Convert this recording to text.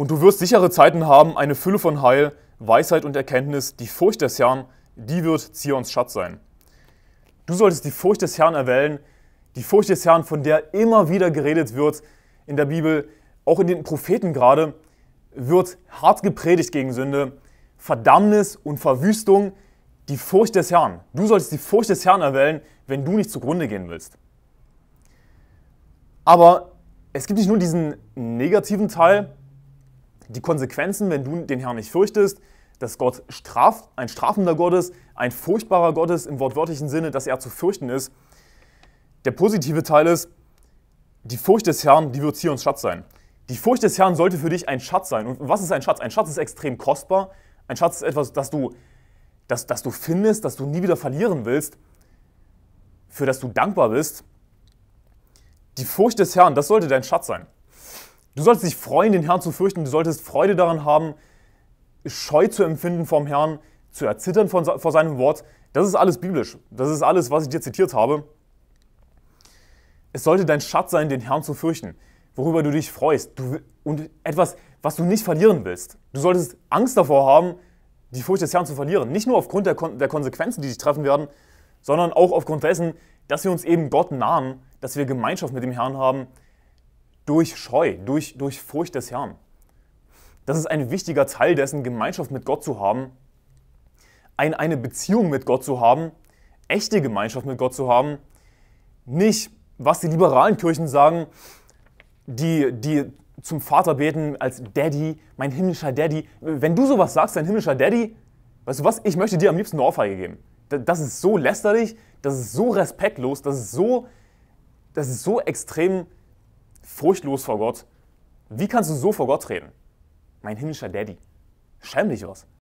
Und du wirst sichere Zeiten haben, eine Fülle von Heil, Weisheit und Erkenntnis, die Furcht des Herrn, die wird Zions Schatz sein. Du solltest die Furcht des Herrn erwählen, die Furcht des Herrn, von der immer wieder geredet wird in der Bibel, auch in den Propheten gerade, wird hart gepredigt gegen Sünde, Verdammnis und Verwüstung, die Furcht des Herrn. Du solltest die Furcht des Herrn erwählen, wenn du nicht zugrunde gehen willst. Aber es gibt nicht nur diesen negativen Teil, die Konsequenzen, wenn du den Herrn nicht fürchtest, dass Gott straft, ein strafender Gott ist, ein furchtbarer Gott ist im wortwörtlichen Sinne, dass er zu fürchten ist. Der positive Teil ist, die Furcht des Herrn, die wird hier uns Schatz sein. Die Furcht des Herrn sollte für dich ein Schatz sein. Und was ist ein Schatz? Ein Schatz ist extrem kostbar. Ein Schatz ist etwas, das du, das, das du findest, das du nie wieder verlieren willst, für das du dankbar bist. Die Furcht des Herrn, das sollte dein Schatz sein. Du solltest dich freuen, den Herrn zu fürchten. Du solltest Freude daran haben, Scheu zu empfinden vom Herrn, zu erzittern vor seinem Wort. Das ist alles biblisch. Das ist alles, was ich dir zitiert habe. Es sollte dein Schatz sein, den Herrn zu fürchten, worüber du dich freust. Du, und etwas, was du nicht verlieren willst. Du solltest Angst davor haben, die Furcht des Herrn zu verlieren. Nicht nur aufgrund der, Kon der Konsequenzen, die dich treffen werden, sondern auch aufgrund dessen, dass wir uns eben Gott nahen, dass wir Gemeinschaft mit dem Herrn haben, durch Scheu, durch, durch Furcht des Herrn. Das ist ein wichtiger Teil dessen, Gemeinschaft mit Gott zu haben, ein, eine Beziehung mit Gott zu haben, echte Gemeinschaft mit Gott zu haben. Nicht, was die liberalen Kirchen sagen, die, die zum Vater beten als Daddy, mein himmlischer Daddy. Wenn du sowas sagst, dein himmlischer Daddy, weißt du was, ich möchte dir am liebsten eine Ohrfeige geben. Das ist so lästerlich, das ist so respektlos, das ist so, das ist so extrem furchtlos vor Gott. Wie kannst du so vor Gott reden? Mein himmlischer Daddy. Schäm dich was.